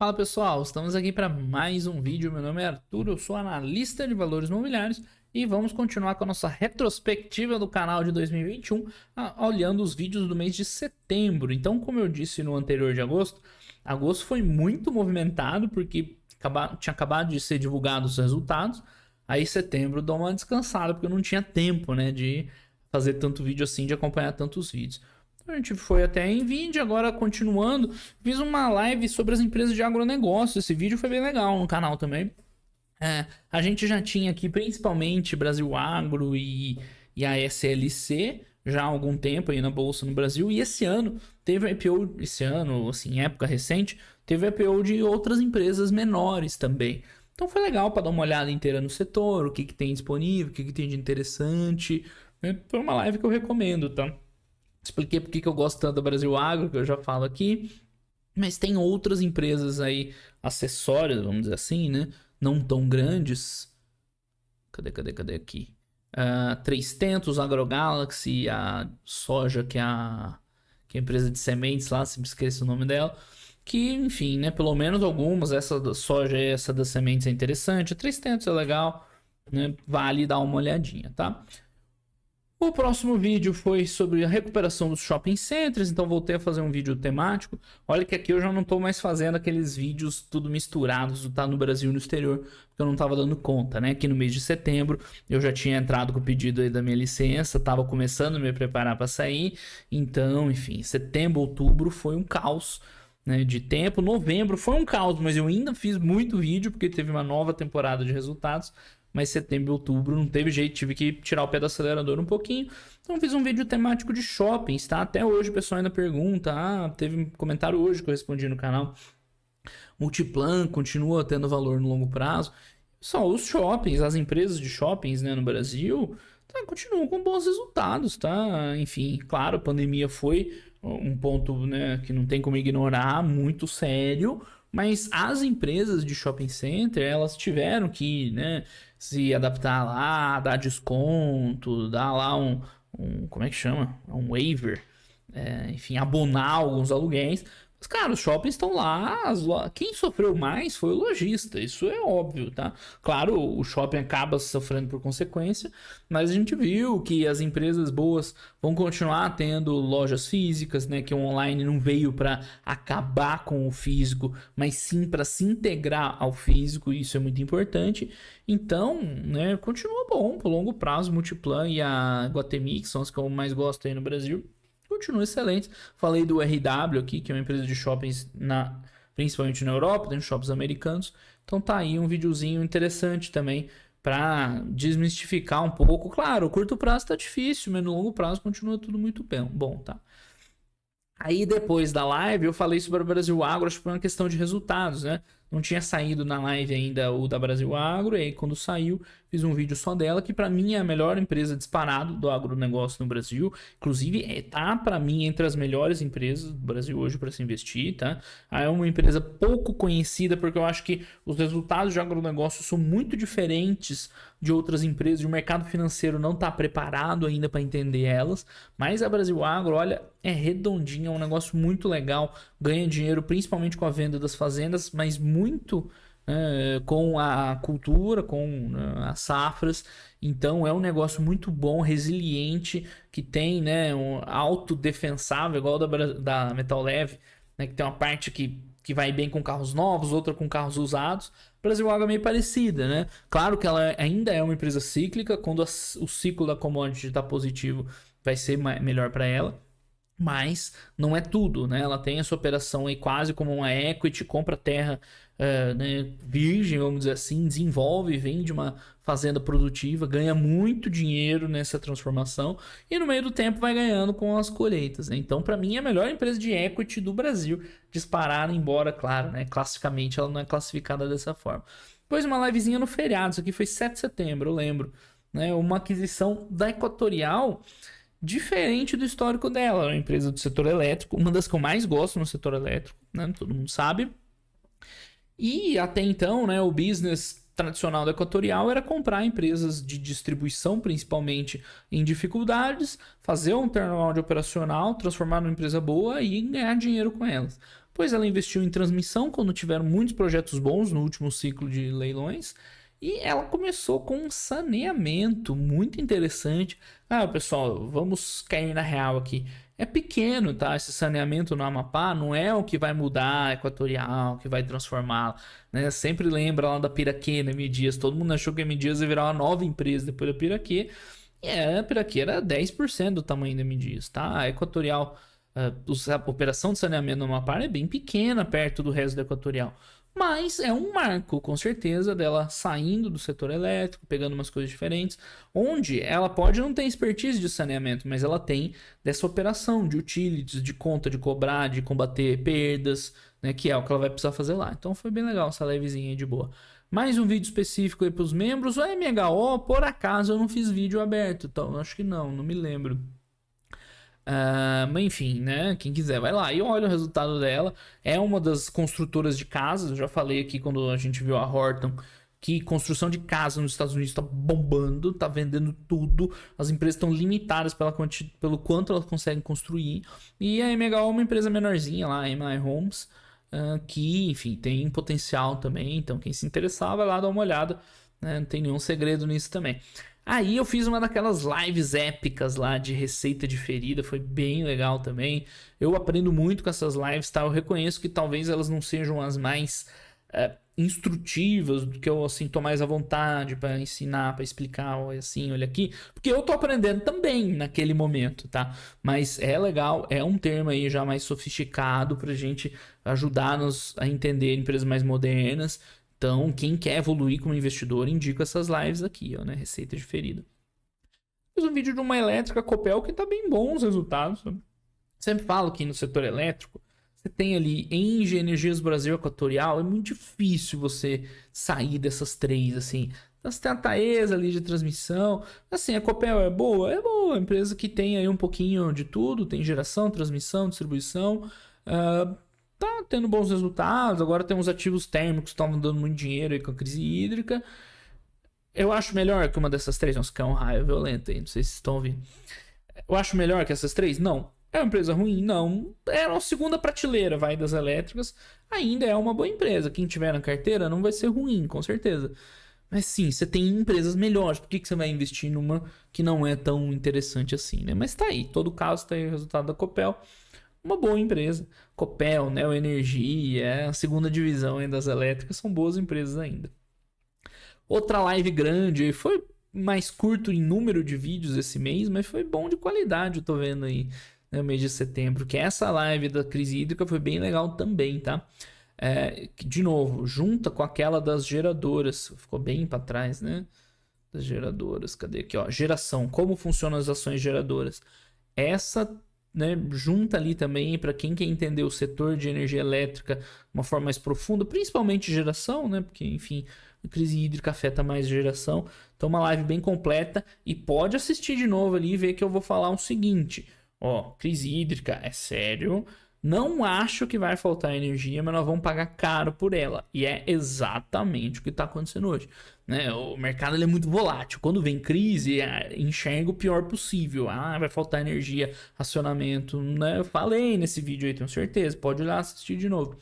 Fala pessoal, estamos aqui para mais um vídeo. Meu nome é Arthur, eu sou analista de valores imobiliários e vamos continuar com a nossa retrospectiva do canal de 2021, olhando os vídeos do mês de setembro. Então, como eu disse no anterior de agosto, agosto foi muito movimentado porque tinha acabado de ser divulgados os resultados. Aí setembro dou uma descansada porque eu não tinha tempo, né, de fazer tanto vídeo assim, de acompanhar tantos vídeos. A gente foi até a Nvidia, agora continuando, fiz uma live sobre as empresas de agronegócio. Esse vídeo foi bem legal no canal também. É, a gente já tinha aqui principalmente Brasil Agro e, e a SLC já há algum tempo aí na Bolsa no Brasil. E esse ano teve IPO, esse ano, assim, época recente, teve IPO de outras empresas menores também. Então foi legal para dar uma olhada inteira no setor, o que, que tem disponível, o que, que tem de interessante. Foi uma live que eu recomendo, tá? Expliquei porque que eu gosto tanto do Brasil Agro, que eu já falo aqui. Mas tem outras empresas aí, acessórias, vamos dizer assim, né? Não tão grandes. Cadê, cadê, cadê aqui? Uh, Três Tentos, AgroGalaxy, a Soja, que é a, que é a empresa de sementes lá, se me esqueço o nome dela. Que, enfim, né? Pelo menos algumas, essa da soja essa das sementes é interessante. A Três Tentos é legal, né? Vale dar uma olhadinha, tá? O próximo vídeo foi sobre a recuperação dos shopping centers, então voltei a fazer um vídeo temático. Olha que aqui eu já não estou mais fazendo aqueles vídeos tudo misturados, tá no Brasil e no exterior, porque eu não estava dando conta, né? Aqui no mês de setembro eu já tinha entrado com o pedido aí da minha licença, estava começando a me preparar para sair. Então, enfim, setembro, outubro foi um caos. Né, de tempo. Novembro foi um caos, mas eu ainda fiz muito vídeo porque teve uma nova temporada de resultados mas setembro e outubro não teve jeito, tive que tirar o pé do acelerador um pouquinho. Então fiz um vídeo temático de shoppings, tá? Até hoje o pessoal ainda pergunta, ah, teve um comentário hoje que eu respondi no canal. Multiplan continua tendo valor no longo prazo. Só os shoppings, as empresas de shoppings, né, no Brasil, tá, continuam com bons resultados, tá? Enfim, claro, a pandemia foi um ponto, né, que não tem como ignorar, muito sério, mas as empresas de shopping center, elas tiveram que, né, se adaptar lá, dar desconto, dar lá um, um como é que chama? Um waiver. É, enfim, abonar alguns aluguéis mas, cara, os shoppings estão lá. Lo... Quem sofreu mais foi o lojista. Isso é óbvio, tá? Claro, o shopping acaba sofrendo por consequência, mas a gente viu que as empresas boas vão continuar tendo lojas físicas, né? Que o online não veio para acabar com o físico, mas sim para se integrar ao físico. isso é muito importante. Então, né? Continua bom pro longo prazo. Multiplan e a Guatemi, que são as que eu mais gosto aí no Brasil continuam excelentes. Falei do RW aqui, que é uma empresa de shoppings na principalmente na Europa, tem shoppings americanos. Então tá aí um videozinho interessante também para desmistificar um pouco. Claro, curto prazo tá difícil, mas no longo prazo continua tudo muito bem. Bom, tá. Aí depois da live eu falei sobre o Brasil Agro, acho que foi uma questão de resultados, né? Não tinha saído na live ainda o da Brasil Agro, e aí quando saiu, fiz um vídeo só dela, que para mim é a melhor empresa disparado do agronegócio no Brasil. Inclusive, é, tá para mim entre as melhores empresas do Brasil hoje para se investir, tá? Ah, é uma empresa pouco conhecida, porque eu acho que os resultados de agronegócio são muito diferentes de outras empresas, e o mercado financeiro não está preparado ainda para entender elas. Mas a Brasil Agro, olha, é redondinha, é um negócio muito legal, ganha dinheiro principalmente com a venda das fazendas, mas muito muito né, com a cultura, com né, as safras. Então é um negócio muito bom, resiliente, que tem né, um autodefensável, igual da, da Metal Leve, né, que tem uma parte que, que vai bem com carros novos, outra com carros usados. Brasil é Água é meio parecida, né? Claro que ela ainda é uma empresa cíclica, quando a, o ciclo da commodity está positivo, vai ser melhor para ela. Mas não é tudo, né? Ela tem essa operação aí quase como uma equity, compra terra eh, né, virgem, vamos dizer assim, desenvolve, vende uma fazenda produtiva, ganha muito dinheiro nessa transformação e no meio do tempo vai ganhando com as colheitas. Né? Então, para mim, é a melhor empresa de equity do Brasil, disparada, embora, claro, né? Classicamente ela não é classificada dessa forma. Depois uma livezinha no feriado, isso aqui foi 7 de setembro, eu lembro. Né? Uma aquisição da Equatorial diferente do histórico dela. É uma empresa do setor elétrico, uma das que eu mais gosto no setor elétrico, né? Todo mundo sabe. E até então, né, o business tradicional da Equatorial era comprar empresas de distribuição, principalmente em dificuldades, fazer um turnaround operacional, transformar numa empresa boa e ganhar dinheiro com elas. Pois ela investiu em transmissão quando tiveram muitos projetos bons no último ciclo de leilões e ela começou com um saneamento muito interessante. Ah, pessoal, vamos cair na real aqui. É pequeno, tá? Esse saneamento no Amapá não é o que vai mudar a Equatorial, que vai transformá-la. Né? Sempre lembra lá da Piraquê, na né, Midias. Todo mundo achou que a Midias ia virar uma nova empresa depois da Piraquê. E é, a Piraquê era 10% do tamanho da Midias, tá? A Equatorial, ah, a operação de saneamento no Amapá é bem pequena perto do resto da Equatorial. Mas é um marco, com certeza, dela saindo do setor elétrico, pegando umas coisas diferentes, onde ela pode não ter expertise de saneamento, mas ela tem dessa operação de utilities, de conta, de cobrar, de combater perdas, né, que é o que ela vai precisar fazer lá. Então foi bem legal essa levezinha de boa. Mais um vídeo específico aí para os membros. O MHO, por acaso, eu não fiz vídeo aberto, então acho que não, não me lembro. Ah, mas enfim, né? Quem quiser, vai lá e olha o resultado dela. É uma das construtoras de casas. Eu já falei aqui quando a gente viu a Horton que construção de casa nos Estados Unidos está bombando, está vendendo tudo, as empresas estão limitadas pela quanti... pelo quanto elas conseguem construir, e a MHO é uma empresa menorzinha lá, a MI Homes, uh, que, enfim, tem potencial também, então quem se interessar vai lá dar uma olhada, né? não tem nenhum segredo nisso também. Aí eu fiz uma daquelas lives épicas lá de receita de ferida, foi bem legal também. Eu aprendo muito com essas lives, tá? Eu reconheço que talvez elas não sejam as mais é, instrutivas, do que eu assim tô mais à vontade para ensinar, para explicar, olha assim, olha aqui, porque eu tô aprendendo também naquele momento, tá? Mas é legal, é um termo aí já mais sofisticado pra gente ajudar-nos a entender empresas mais modernas então, quem quer evoluir como investidor, indico essas lives aqui, ó, né? Receita de ferida. Fiz um vídeo de uma elétrica Copel que tá bem bom os resultados. Sempre falo que no setor elétrico, você tem ali Engie, Energias Brasil Equatorial, é muito difícil você sair dessas três, assim. Então, você tem a Taesa ali de transmissão. Assim, a Copel é boa? É boa. Empresa que tem aí um pouquinho de tudo. Tem geração, transmissão, distribuição. Uh, tá tendo bons resultados. Agora tem uns ativos térmicos que estão dando muito dinheiro aí com a crise hídrica. Eu acho melhor que uma dessas três. Nossa, é um raio violento aí, não sei se estão ouvindo. Eu acho melhor que essas três? Não. É uma empresa ruim? Não. É uma segunda prateleira, vai, das elétricas. Ainda é uma boa empresa. Quem tiver na carteira não vai ser ruim, com certeza. Mas sim, você tem empresas melhores. Por que, que você vai investir numa que não é tão interessante assim, né? Mas tá aí. Todo caso tá aí o resultado da Copel uma boa empresa. Copel, Neo Energia, é a segunda divisão das elétricas são boas empresas ainda. Outra live grande, foi mais curto em número de vídeos esse mês, mas foi bom de qualidade, eu tô vendo aí no né, mês de setembro, que é essa live da crise hídrica foi bem legal também, tá? É, de novo, junta com aquela das geradoras, ficou bem para trás, né? Das geradoras, cadê aqui, ó? Geração, como funcionam as ações geradoras? Essa né, junta ali também para quem quer entender o setor de energia elétrica de uma forma mais profunda, principalmente geração, né, porque enfim, a crise hídrica afeta mais geração. Então uma live bem completa e pode assistir de novo ali e ver que eu vou falar o seguinte, ó, crise hídrica é sério, não acho que vai faltar energia, mas nós vamos pagar caro por ela. E é exatamente o que está acontecendo hoje. Né? O mercado é muito volátil. Quando vem crise, é, enxerga o pior possível. Ah, vai faltar energia, racionamento. Né? Eu falei nesse vídeo aí, tenho certeza. Pode olhar assistir de novo.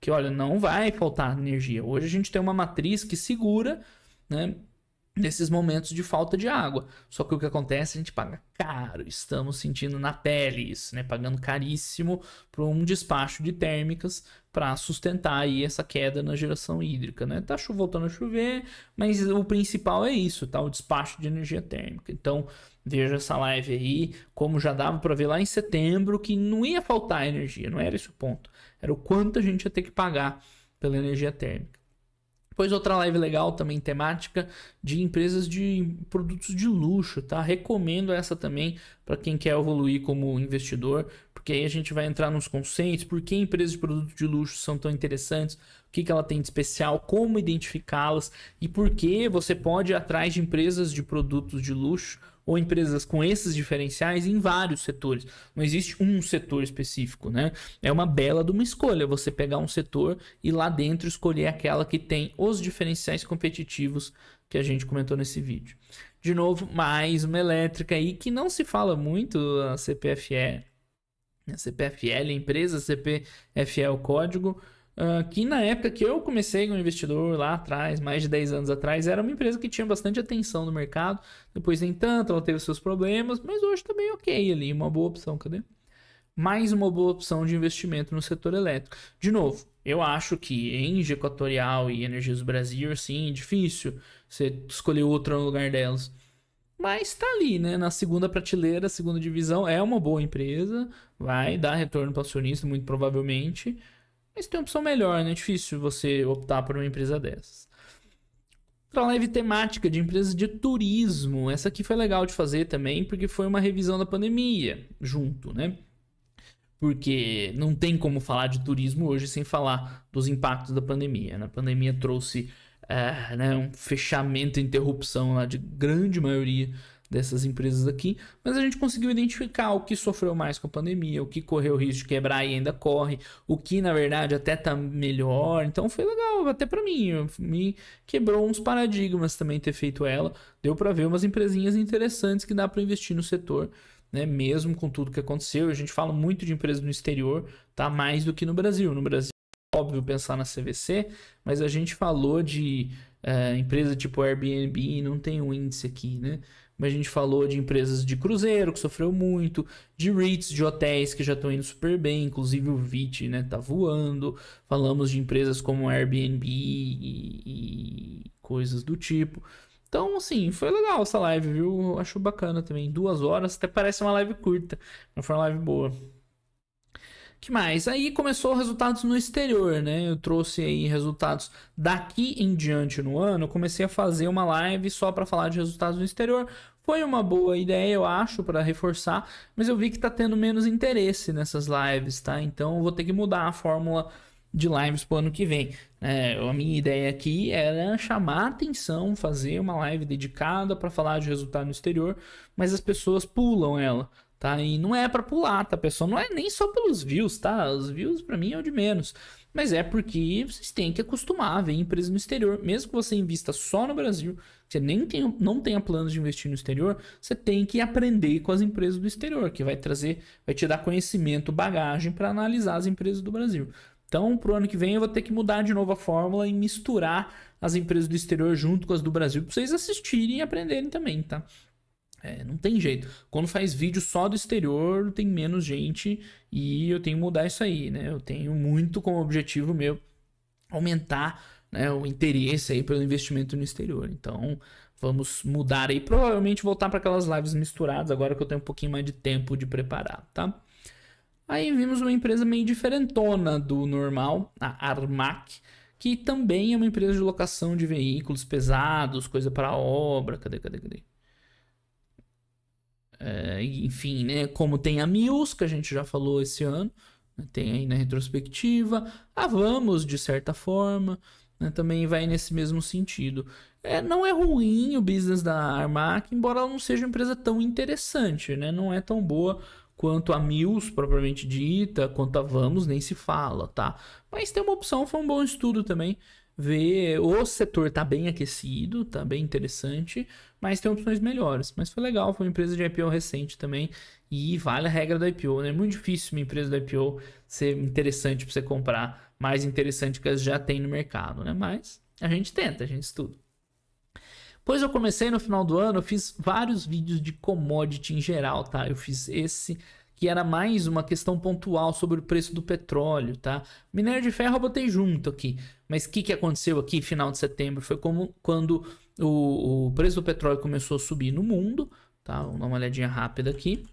Que olha, não vai faltar energia. Hoje a gente tem uma matriz que segura né, nesses momentos de falta de água. Só que o que acontece, a gente paga caro, estamos sentindo na pele isso, né? Pagando caríssimo para um despacho de térmicas para sustentar aí essa queda na geração hídrica, né? Tá voltando a chover, mas o principal é isso, tá? O despacho de energia térmica. Então, veja essa live aí, como já dava para ver lá em setembro que não ia faltar energia, não era esse o ponto. Era o quanto a gente ia ter que pagar pela energia térmica. Depois outra live legal também temática de empresas de produtos de luxo, tá? Recomendo essa também para quem quer evoluir como investidor, porque aí a gente vai entrar nos conceitos, por que empresas de produtos de luxo são tão interessantes, o que, que ela tem de especial, como identificá-las e por que você pode ir atrás de empresas de produtos de luxo ou empresas com esses diferenciais em vários setores. Não existe um setor específico, né? É uma bela de uma escolha você pegar um setor e lá dentro escolher aquela que tem os diferenciais competitivos que a gente comentou nesse vídeo. De novo, mais uma elétrica aí que não se fala muito, a CPFE, a CPFL, a empresa, a CPFE é o código. Ah, que na época que eu comecei como investidor lá atrás, mais de 10 anos atrás, era uma empresa que tinha bastante atenção no mercado. Depois, nem tanto, ela teve seus problemas, mas hoje também tá ok ali, uma boa opção, cadê? Mais uma boa opção de investimento no setor elétrico. De novo, eu acho que Engie Equatorial e Energias do Brasil, sim, difícil você escolher outra no lugar delas. Mas tá ali, né? Na segunda prateleira, segunda divisão, é uma boa empresa, vai dar retorno para o acionista, muito provavelmente mas tem uma opção melhor, né? É difícil você optar por uma empresa dessas. Outra live temática de empresas de turismo. Essa aqui foi legal de fazer também, porque foi uma revisão da pandemia junto, né? Porque não tem como falar de turismo hoje sem falar dos impactos da pandemia. Né? A pandemia trouxe é, né, um fechamento, interrupção lá de grande maioria dessas empresas aqui, mas a gente conseguiu identificar o que sofreu mais com a pandemia, o que correu o risco de quebrar e ainda corre, o que na verdade até tá melhor. Então foi legal, até para mim, me quebrou uns paradigmas também ter feito ela. Deu para ver umas empresinhas interessantes que dá para investir no setor. Né, mesmo com tudo que aconteceu, a gente fala muito de empresas no exterior, tá mais do que no Brasil. No Brasil, é óbvio pensar na CVC, mas a gente falou de é, empresa tipo Airbnb, não tem um índice aqui, né? mas a gente falou de empresas de cruzeiro que sofreu muito, de REITs, de hotéis que já estão indo super bem, inclusive o VIT né, tá voando. Falamos de empresas como Airbnb e, e coisas do tipo. Então, assim, foi legal essa live, viu? acho bacana também. Duas horas, até parece uma live curta, mas foi uma live boa que mais? Aí começou resultados no exterior, né? Eu trouxe aí resultados daqui em diante no ano. Eu comecei a fazer uma live só para falar de resultados no exterior. Foi uma boa ideia, eu acho, para reforçar, mas eu vi que tá tendo menos interesse nessas lives, tá? Então eu vou ter que mudar a fórmula de lives para o ano que vem. É, a minha ideia aqui era chamar atenção, fazer uma live dedicada para falar de resultado no exterior, mas as pessoas pulam ela tá? E não é para pular, tá, pessoal? Não é nem só pelos views, tá? Os views para mim é o de menos. Mas é porque vocês têm que acostumar a ver empresa no exterior. Mesmo que você invista só no Brasil, você nem tenha, não tenha planos de investir no exterior, você tem que aprender com as empresas do exterior, que vai trazer, vai te dar conhecimento, bagagem para analisar as empresas do Brasil. Então, pro ano que vem eu vou ter que mudar de novo a fórmula e misturar as empresas do exterior junto com as do Brasil para vocês assistirem e aprenderem também, tá? É, não tem jeito. Quando faz vídeo só do exterior, tem menos gente e eu tenho que mudar isso aí, né? Eu tenho muito como objetivo meu aumentar né, o interesse aí pelo investimento no exterior. Então, vamos mudar aí. Provavelmente voltar para aquelas lives misturadas agora que eu tenho um pouquinho mais de tempo de preparar, tá? Aí vimos uma empresa meio diferentona do normal, a Armac, que também é uma empresa de locação de veículos pesados, coisa para obra. Cadê, cadê, cadê? É, enfim, né? Como tem a Mills, que a gente já falou esse ano, né? tem aí na retrospectiva, a ah, Vamos, de certa forma, né? também vai nesse mesmo sentido. É, não é ruim o business da Armac, embora ela não seja uma empresa tão interessante, né? Não é tão boa quanto a Mills propriamente dita, quanto a Vamos, nem se fala, tá? Mas tem uma opção, foi um bom estudo também ver o setor tá bem aquecido, tá bem interessante, mas tem opções melhores. Mas foi legal, foi uma empresa de IPO recente também e vale a regra da IPO, né? É muito difícil uma empresa da IPO ser interessante para você comprar, mais interessante que as já tem no mercado, né? Mas a gente tenta, a gente estuda. Depois eu comecei no final do ano, eu fiz vários vídeos de commodity em geral, tá? Eu fiz esse que era mais uma questão pontual sobre o preço do petróleo, tá? Minério de ferro eu botei junto aqui, mas o que, que aconteceu aqui final de setembro? Foi como quando o, o preço do petróleo começou a subir no mundo, tá? Vamos dar uma olhadinha rápida aqui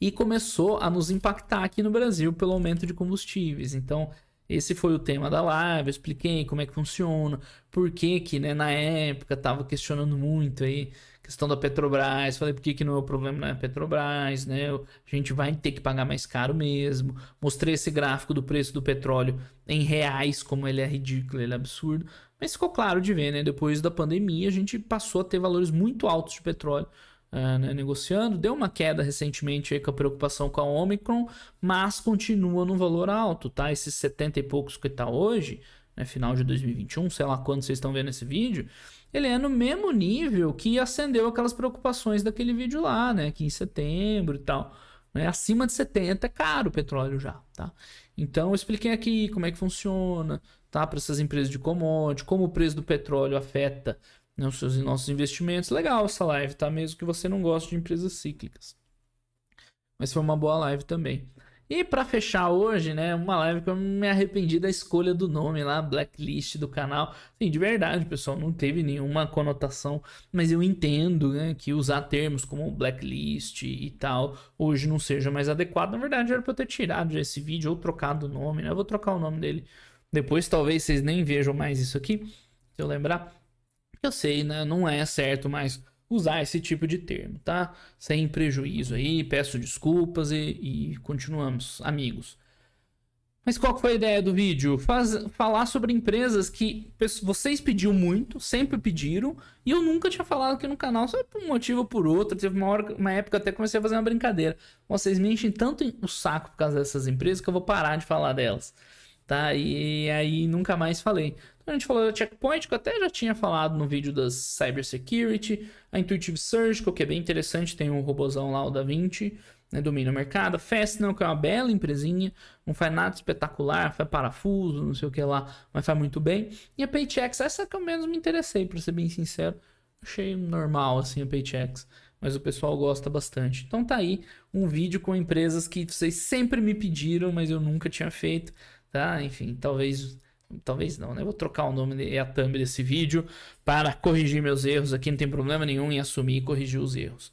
e começou a nos impactar aqui no Brasil pelo aumento de combustíveis. Então, esse foi o tema da live, eu expliquei como é que funciona, por que que, né, na época tava questionando muito aí questão da Petrobras, falei por que que não é o problema na Petrobras, né? A gente vai ter que pagar mais caro mesmo. Mostrei esse gráfico do preço do petróleo em reais, como ele é ridículo, ele é absurdo. Mas ficou claro de ver, né? Depois da pandemia, a gente passou a ter valores muito altos de petróleo ah, né, negociando. Deu uma queda recentemente com a preocupação com a Omicron, mas continua no valor alto, tá? Esses 70 e poucos que está hoje, né, final de 2021, sei lá quando vocês estão vendo esse vídeo, ele é no mesmo nível que acendeu aquelas preocupações daquele vídeo lá, né? Que em setembro e tal. Né, acima de 70 é caro o petróleo já, tá? Então eu expliquei aqui como é que funciona, tá? Para essas empresas de commodity, como o preço do petróleo afeta né, os seus nossos investimentos. Legal essa live, tá? Mesmo que você não goste de empresas cíclicas. Mas foi uma boa live também. E para fechar hoje, né, uma live que eu me arrependi da escolha do nome lá, blacklist do canal. Sim, de verdade, pessoal, não teve nenhuma conotação, mas eu entendo, né, que usar termos como blacklist e tal hoje não seja mais adequado. Na verdade, era para eu ter tirado já esse vídeo ou trocado o nome, né? Eu vou trocar o nome dele. Depois talvez vocês nem vejam mais isso aqui, se eu lembrar. Eu sei, né? Não é certo mais usar esse tipo de termo, tá? Sem prejuízo aí, peço desculpas e, e continuamos, amigos. Mas qual foi a ideia do vídeo? Faz, falar sobre empresas que vocês pediam muito, sempre pediram, e eu nunca tinha falado aqui no canal, só por um motivo ou por outro. Teve uma, hora, uma época até comecei a fazer uma brincadeira. Vocês me enchem tanto o saco por causa dessas empresas que eu vou parar de falar delas. Tá? E aí nunca mais falei. A gente falou da checkpoint, que eu até já tinha falado no vídeo da cybersecurity, a Intuitive Surgical, que é bem interessante, tem um robozão lá, o da 20, né, domina o mercado. A Fastenal, que é uma bela empresinha, não faz nada espetacular, faz parafuso, não sei o que lá, mas faz muito bem. E a Paychex, essa que eu menos me interessei, para ser bem sincero. Achei normal, assim, a Paychex mas o pessoal gosta bastante. Então tá aí um vídeo com empresas que vocês sempre me pediram, mas eu nunca tinha feito, tá? Enfim, talvez Talvez não, né? vou trocar o nome e a thumb desse vídeo para corrigir meus erros aqui. Não tem problema nenhum em assumir e corrigir os erros.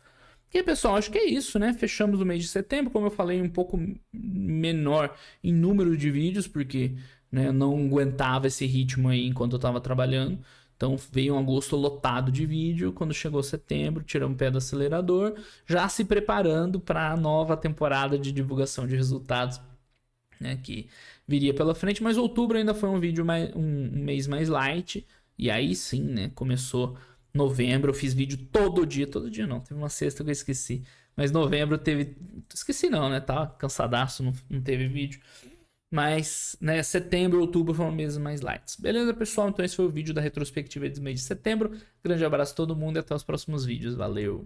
E aí, pessoal, acho que é isso, né? Fechamos o mês de setembro, como eu falei, um pouco menor em número de vídeos, porque né, eu não aguentava esse ritmo aí enquanto eu estava trabalhando. Então veio um agosto lotado de vídeo. Quando chegou setembro, tiramos o pé do acelerador, já se preparando para a nova temporada de divulgação de resultados né, que viria pela frente, mas outubro ainda foi um vídeo mais, um mês mais light, e aí sim, né, começou novembro, eu fiz vídeo todo dia, todo dia não, teve uma sexta que eu esqueci, mas novembro teve, esqueci não, né, Tava tá cansadaço, não, não teve vídeo, mas, né, setembro, outubro foram meses mais lights. Beleza, pessoal? Então esse foi o vídeo da retrospectiva do mês de setembro. Grande abraço a todo mundo e até os próximos vídeos. Valeu!